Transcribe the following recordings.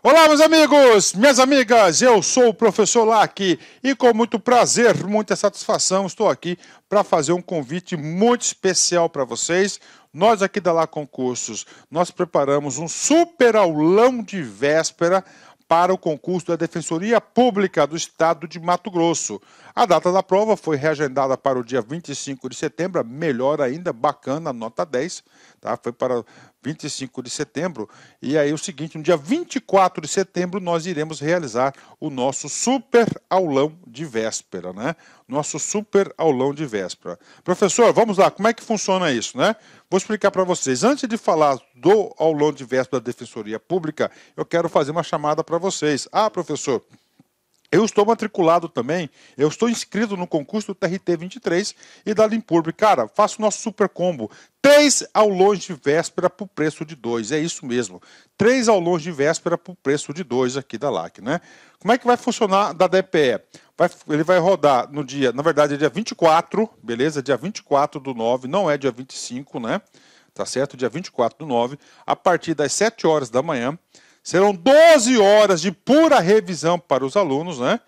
Olá, meus amigos, minhas amigas, eu sou o professor Lac e com muito prazer, muita satisfação, estou aqui para fazer um convite muito especial para vocês. Nós aqui da Lá Concursos, nós preparamos um super aulão de véspera para o concurso da Defensoria Pública do Estado de Mato Grosso. A data da prova foi reagendada para o dia 25 de setembro, melhor ainda, bacana, nota 10, tá? Foi para 25 de setembro. E aí o seguinte, no dia 24 de setembro nós iremos realizar o nosso super aulão de véspera, né? Nosso super aulão de véspera. Professor, vamos lá, como é que funciona isso, né? Vou explicar para vocês. Antes de falar do aulão de véspera da Defensoria Pública, eu quero fazer uma chamada para vocês. Ah, professor, eu estou matriculado também, eu estou inscrito no concurso do TRT 23 e da Limpurbe. Cara, faça o nosso super combo. Três ao longe de véspera por preço de dois, é isso mesmo. Três ao longe de véspera por preço de dois aqui da LAC, né? Como é que vai funcionar da DPE? Vai, ele vai rodar no dia, na verdade é dia 24, beleza? Dia 24 do 9, não é dia 25, né? Tá certo? Dia 24 do 9, a partir das 7 horas da manhã Serão 12 horas de pura revisão para os alunos, né?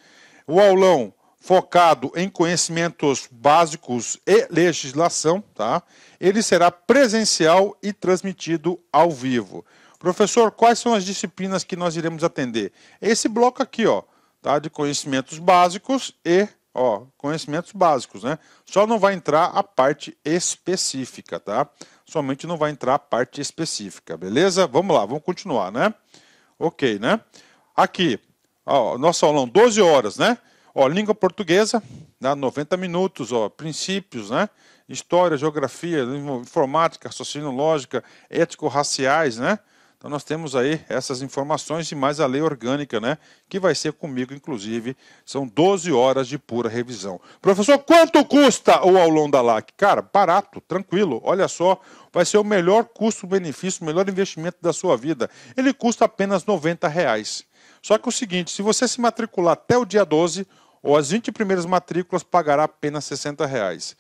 O aulão focado em conhecimentos básicos e legislação, tá? Ele será presencial e transmitido ao vivo. Professor, quais são as disciplinas que nós iremos atender? Esse bloco aqui, ó, tá? De conhecimentos básicos e, ó, conhecimentos básicos, né? Só não vai entrar a parte específica, tá? Somente não vai entrar a parte específica, beleza? Vamos lá, vamos continuar, né? Ok, né? Aqui, ó, nosso aulão, 12 horas, né? Ó, língua portuguesa, né? 90 minutos, ó, princípios, né? História, geografia, informática, raciocínio, lógica, ético-raciais, né? Então nós temos aí essas informações e mais a lei orgânica, né? Que vai ser comigo, inclusive. São 12 horas de pura revisão. Professor, quanto custa o aulão da LAC? Cara, barato, tranquilo. Olha só, vai ser o melhor custo-benefício, o melhor investimento da sua vida. Ele custa apenas R$ reais. Só que é o seguinte, se você se matricular até o dia 12, ou as 20 primeiras matrículas, pagará apenas R$ reais.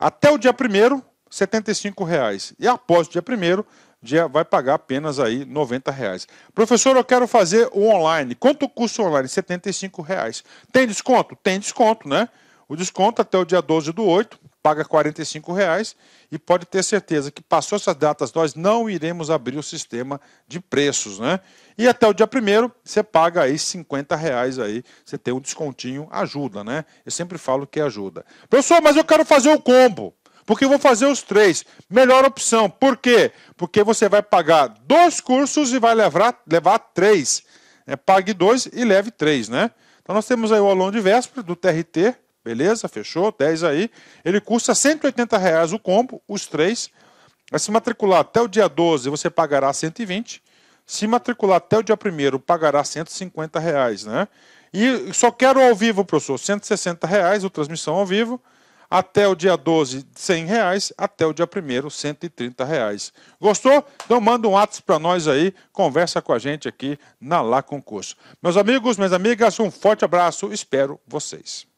Até o dia 1 R$ 75,00. E após o dia 1 dia vai pagar apenas aí 90 reais. Professor, eu quero fazer o online. Quanto custa o online? 75 reais. Tem desconto? Tem desconto, né? O desconto até o dia 12 do 8, paga 45 reais e pode ter certeza que passou essas datas nós não iremos abrir o sistema de preços, né? E até o dia primeiro você paga aí 50 reais aí, você tem um descontinho, ajuda, né? Eu sempre falo que ajuda. Pessoal, mas eu quero fazer o combo. Porque eu vou fazer os três. Melhor opção. Por quê? Porque você vai pagar dois cursos e vai levar, levar três. É, pague dois e leve três, né? Então nós temos aí o aluno de véspera do TRT, beleza? Fechou? 10 aí. Ele custa 180 reais o combo, os três. se matricular até o dia 12, você pagará 120. Se matricular até o dia 1 pagará 150 reais, né? E só quero ao vivo, professor, 160 reais, o transmissão ao vivo. Até o dia 12, 100 reais. Até o dia 1 130 reais. Gostou? Então manda um ato para nós aí. Conversa com a gente aqui na Lá Concurso. Meus amigos, minhas amigas, um forte abraço. Espero vocês.